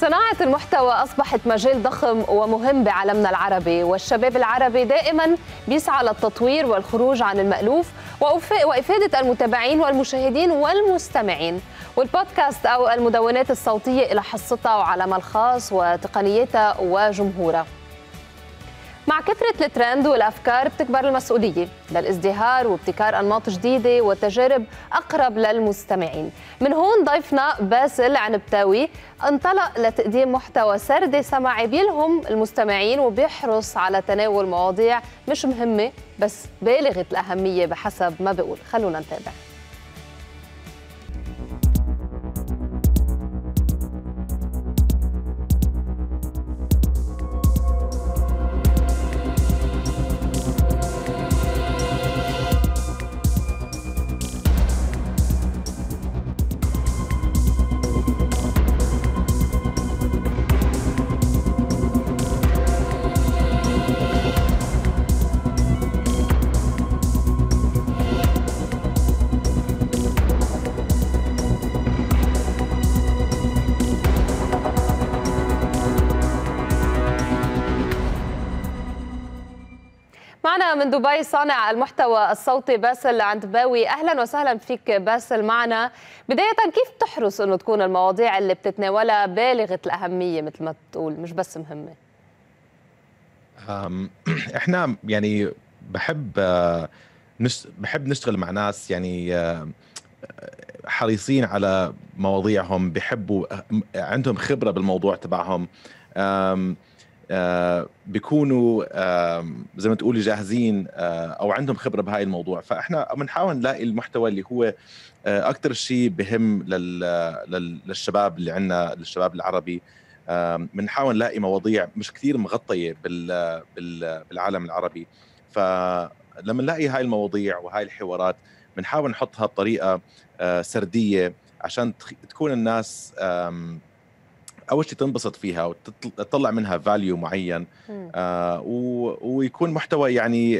صناعة المحتوى أصبحت مجال ضخم ومهم بعالمنا العربي والشباب العربي دائما بيسعى للتطوير والخروج عن المألوف وإفادة المتابعين والمشاهدين والمستمعين والبودكاست أو المدونات الصوتية إلى حصتها وعالمها الخاص وتقنيتها وجمهورها مع كثرة الترند والأفكار بتكبر المسؤولية للازدهار وابتكار أنماط جديدة وتجارب أقرب للمستمعين من هون ضيفنا باسل عنبتاوي انطلق لتقديم محتوى سردي سمعي بيلهم المستمعين وبيحرص على تناول مواضيع مش مهمة بس بالغة الأهمية بحسب ما بقول خلونا نتابع من دبي صانع المحتوى الصوتي باسل باوي اهلا وسهلا فيك باسل معنا بدايه كيف تحرص انه تكون المواضيع اللي بتتناولها بالغه الاهميه مثل ما تقول مش بس مهمه احنا يعني بحب آه، بحب نشتغل مع ناس يعني آه، حريصين على مواضيعهم بحبوا عندهم خبره بالموضوع تبعهم آه، بيكونوا زي ما تقولي جاهزين آه، او عندهم خبره بهاي الموضوع فاحنا بنحاول نلاقي المحتوى اللي هو آه، اكثر شيء بهم للشباب اللي عندنا للشباب العربي بنحاول نلاقي مواضيع مش كثير مغطيه بالعالم العربي فلما نلاقي هاي المواضيع وهاي الحوارات بنحاول نحطها بطريقه سرديه عشان تكون الناس اول شيء تنبسط فيها وتطلع منها فاليو معين آه ويكون محتوى يعني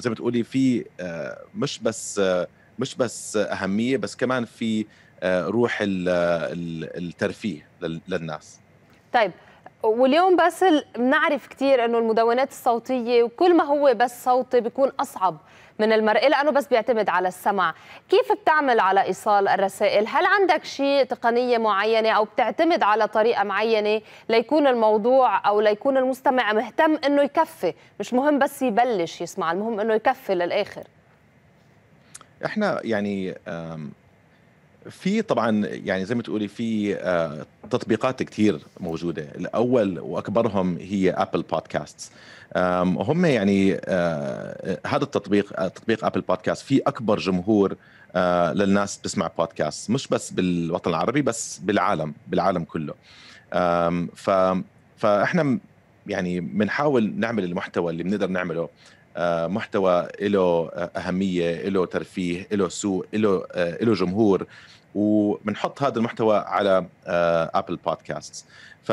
زي ما تقولي في آه مش بس آه مش بس اهميه بس كمان في آه روح الترفيه للناس طيب واليوم بس بنعرف كثير انه المدونات الصوتيه وكل ما هو بس صوتي بيكون اصعب من المرئي لانه بس بيعتمد على السمع، كيف بتعمل على ايصال الرسائل؟ هل عندك شيء تقنيه معينه او بتعتمد على طريقه معينه ليكون الموضوع او ليكون المستمع مهتم انه يكفي، مش مهم بس يبلش يسمع، المهم انه يكفي للاخر. احنا يعني في طبعا يعني زي ما تقولي في آه، تطبيقات كثير موجوده الاول واكبرهم هي ابل بودكاست هم يعني آه، هذا التطبيق آه، تطبيق ابل بودكاست في اكبر جمهور للناس بتسمع بودكاست مش بس بالوطن العربي بس بالعالم بالعالم كله فاحنا يعني بنحاول نعمل المحتوى اللي بنقدر نعمله آه، محتوى له آه، اهميه له ترفيه له سوق له آه، له جمهور وبنحط هذا المحتوى على ابل بودكاست ف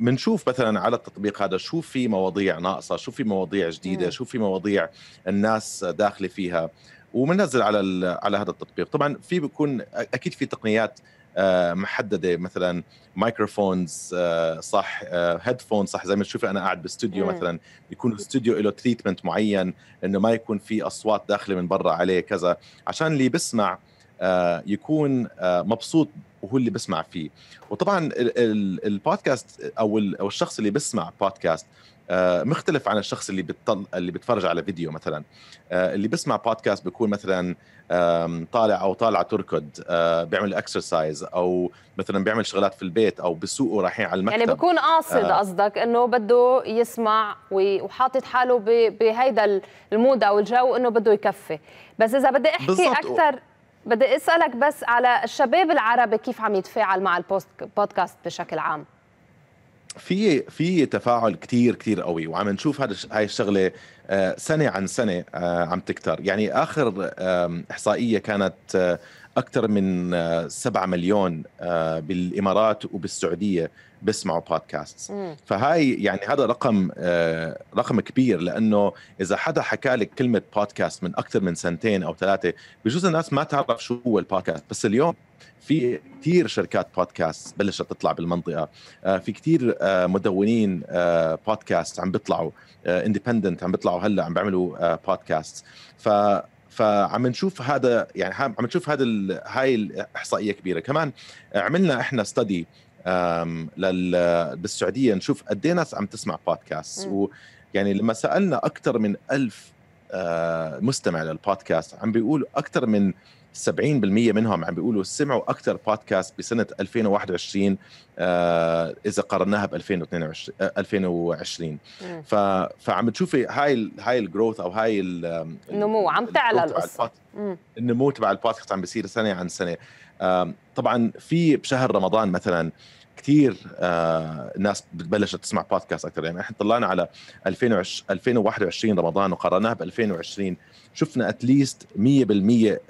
بنشوف مثلا على التطبيق هذا شو في مواضيع ناقصه شو في مواضيع جديده شو في مواضيع الناس داخله فيها وبننزل على على هذا التطبيق طبعا في بيكون اكيد في تقنيات آه، محدده مثلا مايكروفونز آه، صح هيدفون آه، صح زي ما تشوف انا قاعد باستوديو مثلا يكون الاستوديو له تريتمنت معين انه ما يكون في اصوات داخله من برا عليه كذا عشان اللي بيسمع يكون مبسوط وهو اللي بسمع فيه وطبعا البودكاست او او الشخص اللي بسمع بودكاست آه، مختلف عن الشخص اللي بتطل... اللي بتفرج على فيديو مثلا آه، اللي بسمع بودكاست بيكون مثلا طالع او طالعه تركض آه، بيعمل اكسرسايز او مثلا بيعمل شغلات في البيت او بسوقه رايحين على المكتب يعني بيكون قاصد قصدك انه بده يسمع وحاطط حاله ب... بهيدا المود او الجو انه بده يكفي بس اذا بدي احكي اكثر بدي اسالك بس على الشباب العربي كيف عم يتفاعل مع البودكاست بشكل عام في في تفاعل كتير كتير قوي وعم نشوف هذا هاي الشغله آه، سنه عن سنه آه، عم تكتر يعني اخر احصائيه كانت آه، اكثر من 7 مليون بالامارات وبالسعوديه بسمعوا بودكاست فهاي يعني هذا رقم رقم كبير لانه اذا حدا حكى لك كلمه بودكاست من اكثر من سنتين او ثلاثه بجوز الناس ما تعرف شو هو البودكاست بس اليوم في كثير شركات بودكاست بلشت تطلع بالمنطقه آه، في كثير آه، مدونين بودكاست آه، عم بيطلعوا اندبندنت عم بيطلعوا هلا عم بيعملوا بودكاست ف فعم نشوف هذا يعني عم نشوف هذا هاي الاحصائيه كبيره كمان عملنا احنا ستدي لل... بالسعوديه نشوف قد إيه ناس عم تسمع بودكاست ويعني لما سالنا اكثر من ألف مستمع للبودكاست عم بيقولوا اكثر من 70% منهم عم بيقولوا سمعوا اكثر بودكاست بسنه 2021 آه اذا قارناها ب 2022 آه 2020 ف فعم تشوفي هاي الـ هاي الجروث او هاي النمو عم تعلى القصه النمو تبع البودكاست عم بيصير سنه عن سنه آه طبعا في بشهر رمضان مثلا آه كثير آه ناس بتبلش تسمع بودكاست اكثر يعني احنا طلعنا على 2020 2021 رمضان وقارناها ب 2020 شفنا اتليست 100%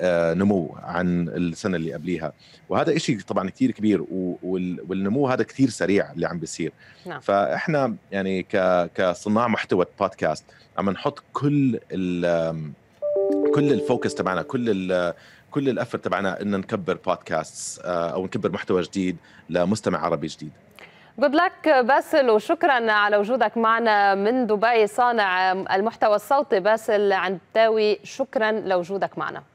آه، نمو عن السنه اللي قبليها وهذا شيء طبعا كثير كبير والنمو هذا كثير سريع اللي عم بيصير نعم. فاحنا يعني كصناع محتوى بودكاست عم نحط كل كل الفوكس تبعنا كل كل الافر تبعنا ان نكبر بودكاست آه، او نكبر محتوى جديد لمستمع عربي جديد جود لك باسل وشكرا على وجودك معنا من دبي صانع المحتوى الصوتي باسل عندتاوي شكرا لوجودك معنا